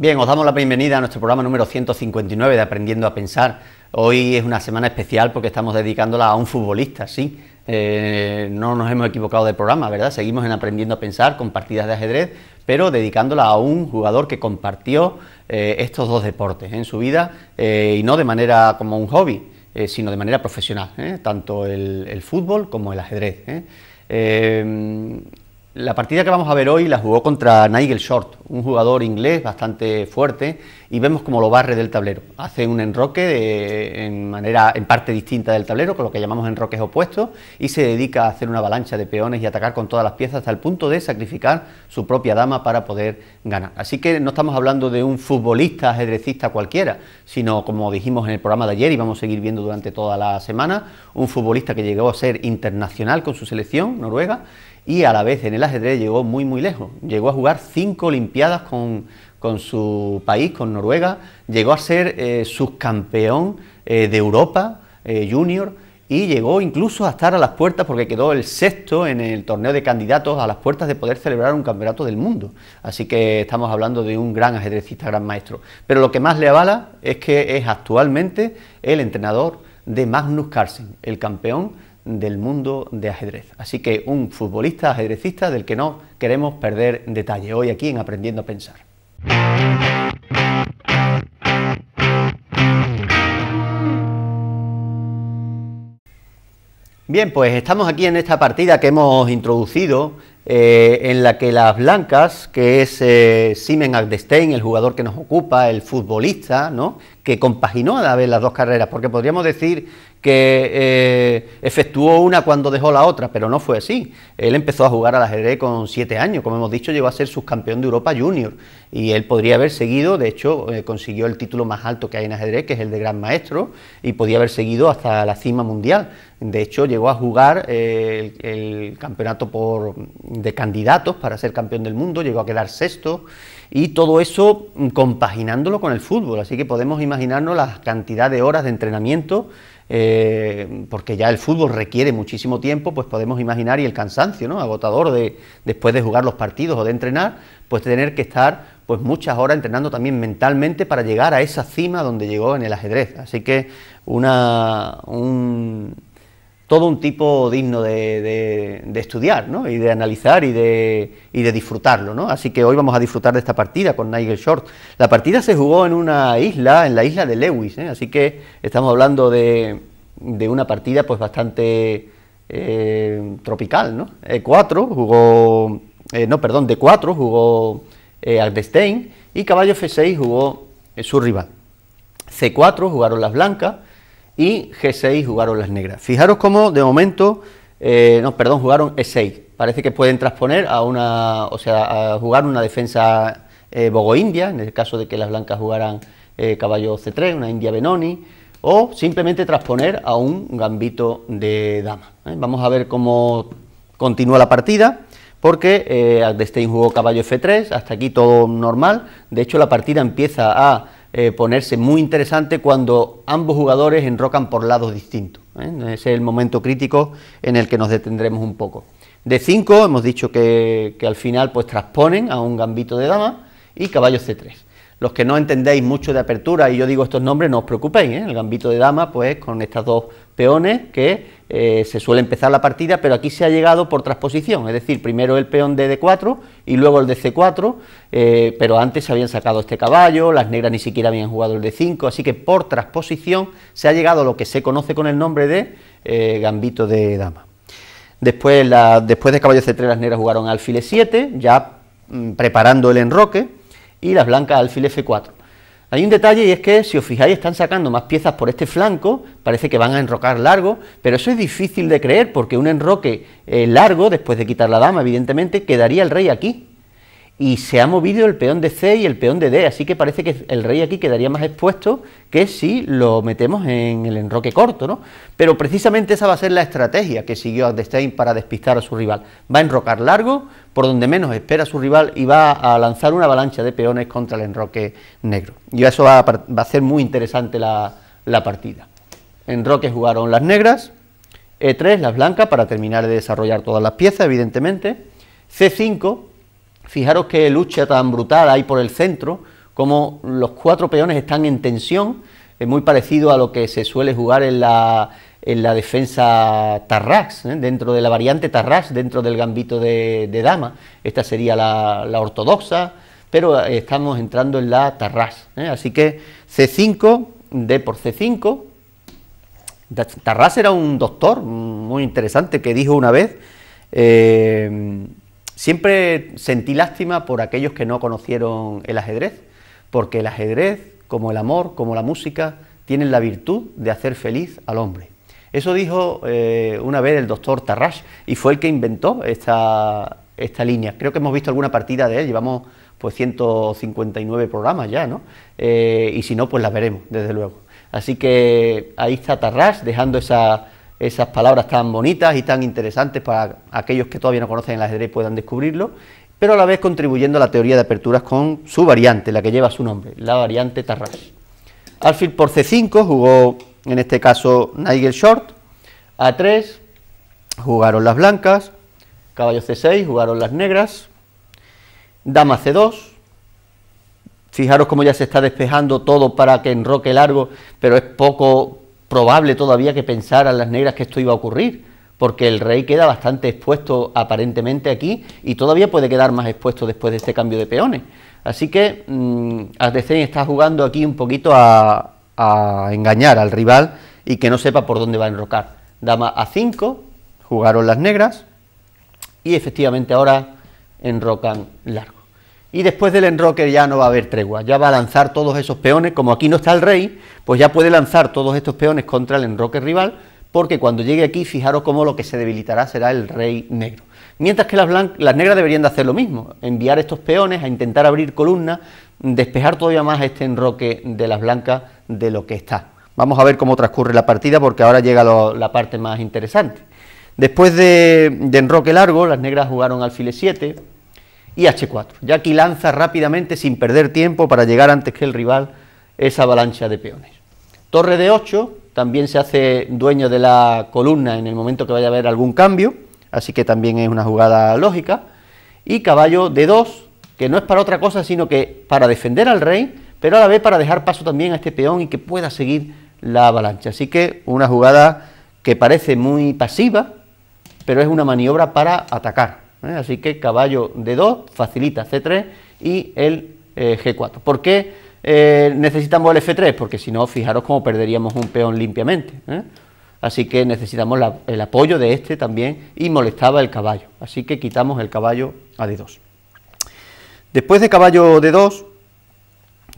Bien, os damos la bienvenida a nuestro programa número 159 de Aprendiendo a Pensar. Hoy es una semana especial porque estamos dedicándola a un futbolista, sí. Eh, no nos hemos equivocado de programa, ¿verdad? Seguimos en Aprendiendo a Pensar con partidas de ajedrez, pero dedicándola a un jugador que compartió eh, estos dos deportes en su vida eh, y no de manera como un hobby, sino de manera profesional, tanto el, el, fútbol como el ajedrez. La partida que vamos a ver hoy la jugó contra Nigel Short, un jugador inglés bastante fuerte, y vemos cómo lo barre del tablero. Hace un enroque eh, en, manera, en parte distinta del tablero, con lo que llamamos enroques opuestos, y se dedica a hacer una avalancha de peones y atacar con todas las piezas hasta el punto de sacrificar su propia dama para poder ganar. Así que no estamos hablando de un futbolista ajedrecista cualquiera, sino como dijimos en el programa de ayer y vamos a seguir viendo durante toda la semana, un futbolista que llegó a ser internacional con su selección, Noruega, y a la vez en el ajedrez llegó muy muy lejos. Llegó a jugar cinco Olimpiadas con, su país, con Noruega, llegó a ser eh, subcampeón eh, de Europa eh, junior y llegó incluso a estar a las puertas, porque quedó el sexto en el torneo de candidatos, a las puertas de poder celebrar un campeonato del mundo. Así que estamos hablando de un gran ajedrecista, gran maestro. Pero lo que más le avala es que es actualmente el entrenador de Magnus Carlsen, el campeón del mundo de ajedrez. Así que un futbolista ajedrecista del que no queremos perder detalle hoy aquí en Aprendiendo a Pensar. Bien, pues estamos aquí en esta partida que hemos introducido, eh, en la que las blancas, que es eh, Simen Agdestein, el jugador que nos ocupa, el futbolista, ¿no? que compaginó a la vez las dos carreras, porque podríamos decir que eh, efectuó una cuando dejó la otra, pero no fue así. Él empezó a jugar al ajedrez con siete años, como hemos dicho, llegó a ser subcampeón de Europa junior y él podría haber seguido, de hecho eh, consiguió el título más alto que hay en ajedrez, que es el de gran maestro, y podía haber seguido hasta la cima mundial. De hecho llegó a jugar eh, el, campeonato por, de candidatos para ser campeón del mundo, llegó a quedar sexto y todo eso mm, compaginándolo con el fútbol, así que podemos imaginarnos la cantidad de horas de entrenamiento eh, porque ya el fútbol requiere muchísimo tiempo, pues podemos imaginar y el cansancio, ¿no? Agotador de después de jugar los partidos o de entrenar, pues tener que estar pues muchas horas entrenando también mentalmente para llegar a esa cima donde llegó en el ajedrez. Así que una, un todo un tipo digno de, estudiar y de analizar y de, disfrutarlo. ¿no? Así que hoy vamos a disfrutar de esta partida con Nigel Short. La partida se jugó en una isla, en la isla de Lewis, ¿eh? así que estamos hablando de, una partida pues bastante eh, tropical. ¿no? E4 jugó, eh, no, perdón, D4 jugó Agdestein y caballo F6 jugó su rival. C4 jugaron las blancas y G6 jugaron las negras. Fijaros cómo de momento, eh, no, perdón, jugaron E6. Parece que pueden transponer a una, o sea, a jugar una defensa eh, bogo-india, en el caso de que las blancas jugaran eh, caballo C3, una india Benoni, o simplemente transponer a un gambito de dama. Vamos a ver cómo continúa la partida porque eh, jugó caballo F3, hasta aquí todo normal, de hecho la partida empieza a eh, ponerse muy interesante cuando ambos jugadores enrocan por lados distintos. ¿eh? Ese es el momento crítico en el que nos detendremos un poco. De 5 hemos dicho que, al final pues transponen a un gambito de dama y caballo C3. Los que no entendéis mucho de apertura, y yo digo estos nombres, no os preocupéis, ¿eh? el gambito de dama, pues con estas dos peones que eh, se suele empezar la partida, pero aquí se ha llegado por transposición, es decir, primero el peón de D4 y luego el de C4, eh, pero antes se habían sacado este caballo, las negras ni siquiera habían jugado el D5, así que por transposición se ha llegado a lo que se conoce con el nombre de gambito de dama. Después, la, después de caballo C3 las negras jugaron alfil 7 ya mm, preparando el enroque, y las blancas alfil F4. Hay un detalle y es que si os fijáis están sacando más piezas por este flanco, parece que van a enrocar largo, pero eso es difícil de creer porque un enroque eh, largo, después de quitar la dama evidentemente, quedaría el rey aquí, y se ha movido el peón de C y el peón de D, así que parece que el rey aquí quedaría más expuesto que si lo metemos en el enroque corto, ¿no? Pero precisamente esa va a ser la estrategia que siguió Adestein para despistar a su rival. Va a enrocar largo, por donde menos espera su rival y va a lanzar una avalancha de peones contra el enroque negro. Y eso va a, va ser muy interesante la, la partida. Enroque jugaron las negras, E3 las blancas para terminar de desarrollar todas las piezas, evidentemente, C5 Fijaros qué lucha tan brutal hay por el centro, como los cuatro peones están en tensión, es muy parecido a lo que se suele jugar en la, en la defensa Tarrax, ¿eh? dentro de la variante tarras dentro del gambito de, dama. Esta sería la, ortodoxa, pero eh, estamos entrando en la tarras ¿eh? Así que C5, D por C5. Tarrax era un doctor mm, muy interesante que dijo una vez, Siempre sentí lástima por aquellos que no conocieron el ajedrez, porque el ajedrez, como el amor, como la música, tienen la virtud de hacer feliz al hombre. Eso dijo eh, una vez el doctor Tarrasch y fue el que inventó esta, esta línea. Creo que hemos visto alguna partida de él, llevamos pues 159 programas ya, ¿no? Eh, y si no, pues las veremos, desde luego. Así que ahí está Tarrasch dejando esa esas palabras tan bonitas y tan interesantes para aquellos que todavía no conocen el ajedrez puedan descubrirlo, pero a la vez contribuyendo a la teoría de aperturas con su variante, la que lleva su nombre, la variante Tarras. Alfil por C5 jugó en este caso Nigel Short, A3 jugaron las blancas, caballo C6 jugaron las negras, dama C2, fijaros cómo ya se está despejando todo para que enroque largo, pero es poco probable todavía que pensaran las negras que esto iba a ocurrir, porque el rey queda bastante expuesto aparentemente aquí y todavía puede quedar más expuesto después de este cambio de peones. Así que mmm, está jugando aquí un poquito a, a, engañar al rival y que no sepa por dónde va a enrocar. Dama A5, jugaron las negras y efectivamente ahora enrocan largo y después del enroque ya no va a haber tregua, ya va a lanzar todos esos peones, como aquí no está el rey, pues ya puede lanzar todos estos peones contra el enroque rival, porque cuando llegue aquí, fijaros cómo lo que se debilitará será el rey negro. Mientras que las, las negras deberían de hacer lo mismo, enviar estos peones a intentar abrir columnas, despejar todavía más este enroque de las blancas de lo que está. Vamos a ver cómo transcurre la partida porque ahora llega la parte más interesante. Después de, enroque largo, las negras jugaron alfile 7, y H4. ya que lanza rápidamente, sin perder tiempo, para llegar antes que el rival, esa avalancha de peones. Torre de 8 también se hace dueño de la columna en el momento que vaya a haber algún cambio, así que también es una jugada lógica. Y caballo de 2, que no es para otra cosa, sino que para defender al rey, pero a la vez para dejar paso también a este peón y que pueda seguir la avalancha. Así que una jugada que parece muy pasiva, pero es una maniobra para atacar. ¿eh? Así que caballo de 2 facilita C3 y el eh, G4. ¿Por qué eh, necesitamos el F3? Porque si no, fijaros cómo perderíamos un peón limpiamente. Así que necesitamos el apoyo de este también y molestaba el caballo. Así que quitamos el caballo a D2. Después de caballo D2,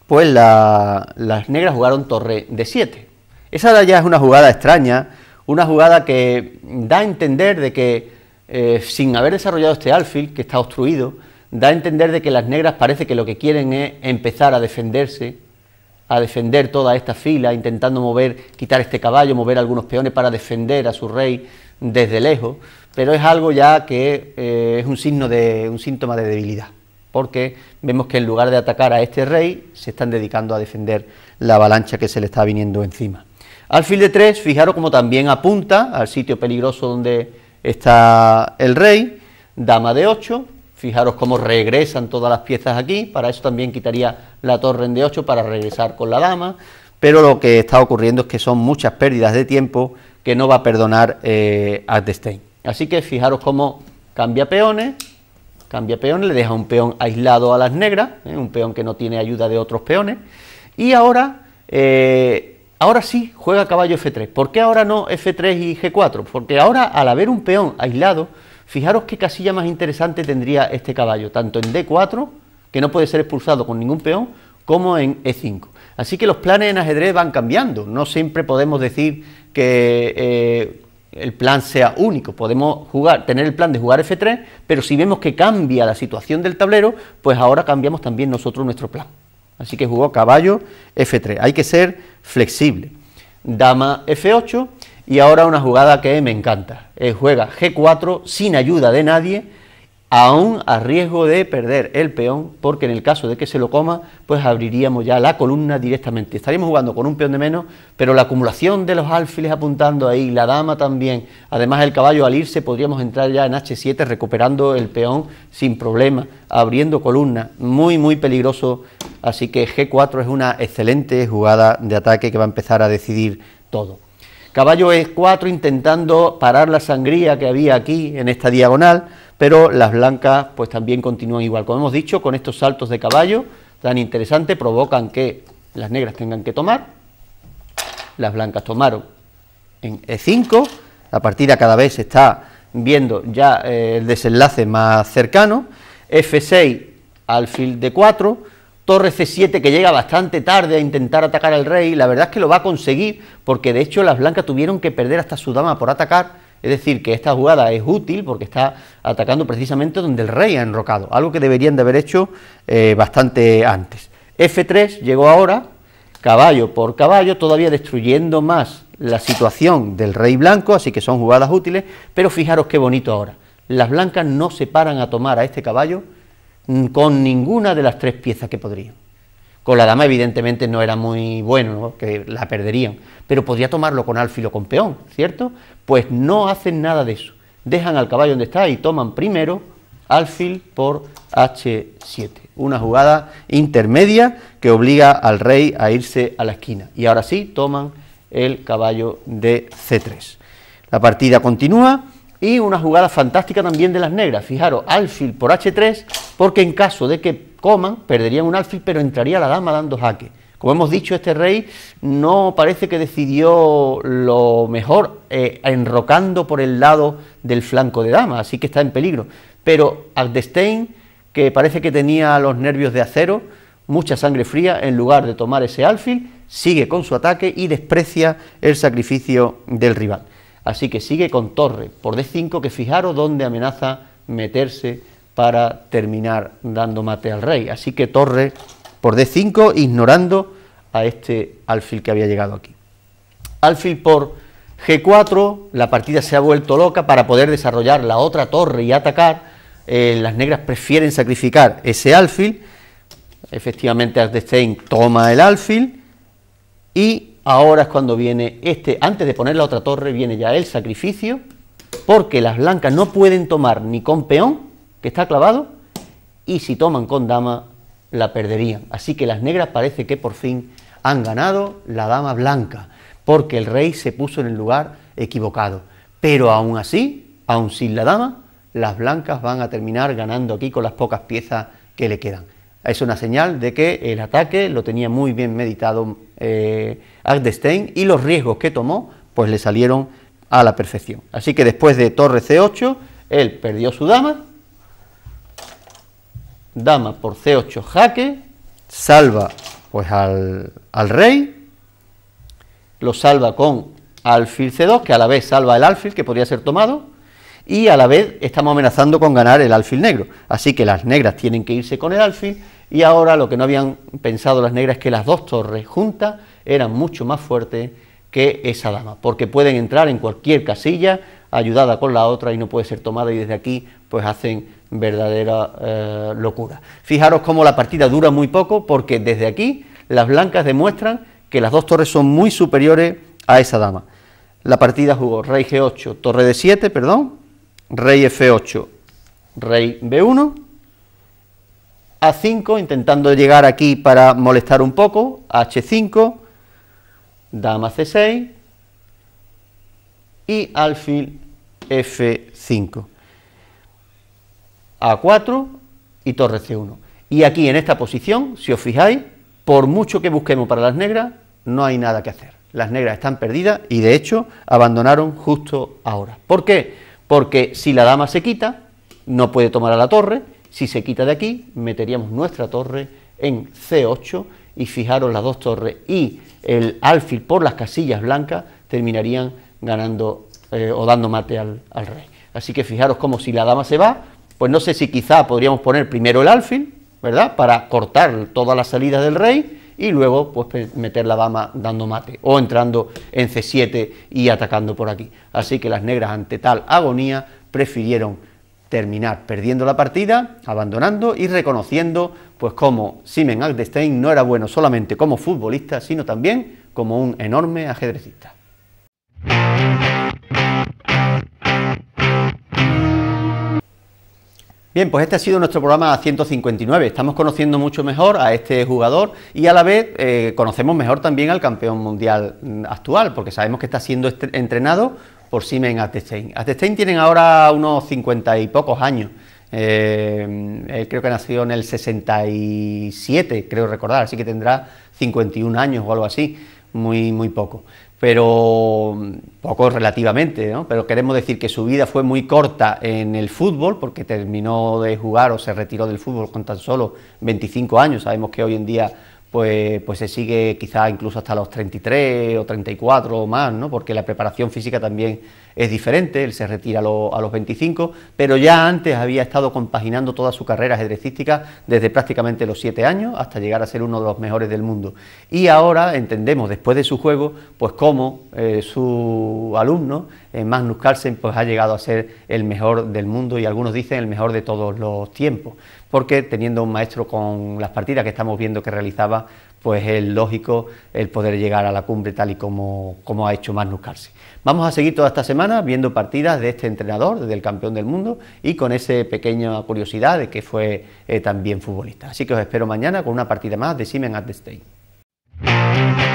pues las negras jugaron torre de 7. Esa ya es una jugada extraña, una jugada que da a entender de que eh, sin haber desarrollado este alfil, que está obstruido, da a entender de que las negras parece que lo que quieren es empezar a defenderse, a defender toda esta fila, intentando mover, quitar este caballo, mover algunos peones para defender a su rey desde lejos, pero es algo ya que eh, es un signo de un síntoma de debilidad, porque vemos que en lugar de atacar a este rey, se están dedicando a defender la avalancha que se le está viniendo encima. Alfil de 3, fijaros como también apunta al sitio peligroso donde está el rey, dama de 8, fijaros cómo regresan todas las piezas aquí, para eso también quitaría la torre en D8 para regresar con la dama, pero lo que está ocurriendo es que son muchas pérdidas de tiempo que no va a perdonar a eh, Adestein. Así que fijaros cómo cambia peones, cambia peones, le deja un peón aislado a las negras, eh, un peón que no tiene ayuda de otros peones, y ahora... Eh, Ahora sí juega caballo F3. ¿Por qué ahora no F3 y G4? Porque ahora al haber un peón aislado, fijaros qué casilla más interesante tendría este caballo, tanto en D4, que no puede ser expulsado con ningún peón, como en E5. Así que los planes en ajedrez van cambiando. No siempre podemos decir que eh, el plan sea único. Podemos jugar, tener el plan de jugar F3, pero si vemos que cambia la situación del tablero, pues ahora cambiamos también nosotros nuestro plan. Así que jugó caballo F3. Hay que ser flexible. Dama F8 y ahora una jugada que me encanta. Eh, juega G4 sin ayuda de nadie aún a riesgo de perder el peón, porque en el caso de que se lo coma, pues abriríamos ya la columna directamente. Estaríamos jugando con un peón de menos, pero la acumulación de los alfiles apuntando ahí, la dama también, además el caballo al irse, podríamos entrar ya en H7 recuperando el peón sin problema, abriendo columna, muy muy peligroso, así que G4 es una excelente jugada de ataque que va a empezar a decidir todo. Caballo E4 intentando parar la sangría que había aquí en esta diagonal, pero las blancas pues también continúan igual. Como hemos dicho, con estos saltos de caballo tan interesantes provocan que las negras tengan que tomar, las blancas tomaron en E5, la partida cada vez se está viendo ya eh, el desenlace más cercano, F6, alfil de 4, torre C7 que llega bastante tarde a intentar atacar al rey, la verdad es que lo va a conseguir porque de hecho las blancas tuvieron que perder hasta su dama por atacar es decir, que esta jugada es útil porque está atacando precisamente donde el rey ha enrocado, algo que deberían de haber hecho eh, bastante antes. F3 llegó ahora, caballo por caballo, todavía destruyendo más la situación del rey blanco, así que son jugadas útiles, pero fijaros qué bonito ahora. Las blancas no se paran a tomar a este caballo mm, con ninguna de las tres piezas que podrían. Con la dama, evidentemente, no era muy bueno, que la perderían, pero podría tomarlo con alfil o con peón, ¿cierto? Pues no hacen nada de eso. Dejan al caballo donde está y toman primero alfil por h7. Una jugada intermedia que obliga al rey a irse a la esquina. Y ahora sí, toman el caballo de c3. La partida continúa y una jugada fantástica también de las negras. Fijaros, alfil por h3, porque en caso de que coman, perderían un alfil, pero entraría la dama dando jaque. Como hemos dicho, este rey no parece que decidió lo mejor eh, enrocando por el lado del flanco de dama, así que está en peligro. Pero Aldestein, que parece que tenía los nervios de acero, mucha sangre fría, en lugar de tomar ese alfil, sigue con su ataque y desprecia el sacrificio del rival. Así que sigue con torre por D5, que fijaros dónde amenaza meterse para terminar dando mate al rey. Así que torre por D5, ignorando a este alfil que había llegado aquí. Alfil por G4, la partida se ha vuelto loca para poder desarrollar la otra torre y atacar. Eh, las negras prefieren sacrificar ese alfil. Efectivamente, Stein toma el alfil y ahora es cuando viene este, antes de poner la otra torre, viene ya el sacrificio, porque las blancas no pueden tomar ni con peón que está clavado y si toman con dama la perderían. Así que las negras parece que por fin han ganado la dama blanca, porque el rey se puso en el lugar equivocado. Pero aún así, aún sin la dama, las blancas van a terminar ganando aquí con las pocas piezas que le quedan. Es una señal de que el ataque lo tenía muy bien meditado eh, Agdestein y los riesgos que tomó pues le salieron a la perfección. Así que después de torre C8, él perdió su dama dama por c8 jaque, salva pues al, al rey, lo salva con alfil c2, que a la vez salva el alfil, que podría ser tomado, y a la vez estamos amenazando con ganar el alfil negro. Así que las negras tienen que irse con el alfil, y ahora lo que no habían pensado las negras es que las dos torres juntas eran mucho más fuertes que esa dama, porque pueden entrar en cualquier casilla ayudada con la otra y no puede ser tomada y desde aquí pues hacen verdadera eh, locura. Fijaros cómo la partida dura muy poco porque desde aquí las blancas demuestran que las dos torres son muy superiores a esa dama. La partida jugó rey G8, torre d 7, perdón, rey F8, rey B1, A5 intentando llegar aquí para molestar un poco, H5, dama C6 y alfil F5. A4 y torre C1. Y aquí en esta posición, si os fijáis, por mucho que busquemos para las negras, no hay nada que hacer. Las negras están perdidas y de hecho abandonaron justo ahora. ¿Por qué? Porque si la dama se quita, no puede tomar a la torre. Si se quita de aquí, meteríamos nuestra torre en C8 y fijaros las dos torres y el alfil por las casillas blancas terminarían ganando eh, o dando mate al, al rey. Así que fijaros como si la dama se va, pues no sé si quizá podríamos poner primero el alfil, ¿verdad? Para cortar todas las salidas del rey y luego pues meter la dama dando mate o entrando en C7 y atacando por aquí. Así que las negras ante tal agonía prefirieron terminar perdiendo la partida, abandonando y reconociendo pues como Simen Agdestein no era bueno solamente como futbolista, sino también como un enorme ajedrecista. Bien, pues este ha sido nuestro programa 159. Estamos conociendo mucho mejor a este jugador y a la vez eh, conocemos mejor también al campeón mundial mm, actual, porque sabemos que está siendo entrenado por Simen Atestein. Atestein tienen ahora unos 50 y pocos años. Eh, creo que nació en el 67, creo recordar, así que tendrá 51 años o algo así, muy, muy poco pero mm, poco relativamente, ¿no? pero queremos decir que su vida fue muy corta en el fútbol, porque terminó de jugar o se retiró del fútbol con tan solo 25 años. Sabemos que hoy en día pues, pues se sigue quizá incluso hasta los 33 o 34 o más, ¿no? porque la preparación física también es diferente, él se retira a, los 25, pero ya antes había estado compaginando toda su carrera ajedrecística desde prácticamente los 7 años hasta llegar a ser uno de los mejores del mundo. Y ahora entendemos, después de su juego, pues cómo eh, su alumno, eh, Magnus Carlsen, pues ha llegado a ser el mejor del mundo y algunos dicen el mejor de todos los tiempos, porque teniendo un maestro con las partidas que estamos viendo que realizaba, pues es lógico el poder llegar a la cumbre tal y como, como ha hecho Magnus Carlsen. Vamos a seguir toda esta semana viendo partidas de este entrenador, del campeón del mundo, y con esa pequeña curiosidad de que fue eh, también futbolista. Así que os espero mañana con una partida más de Siemens at the State.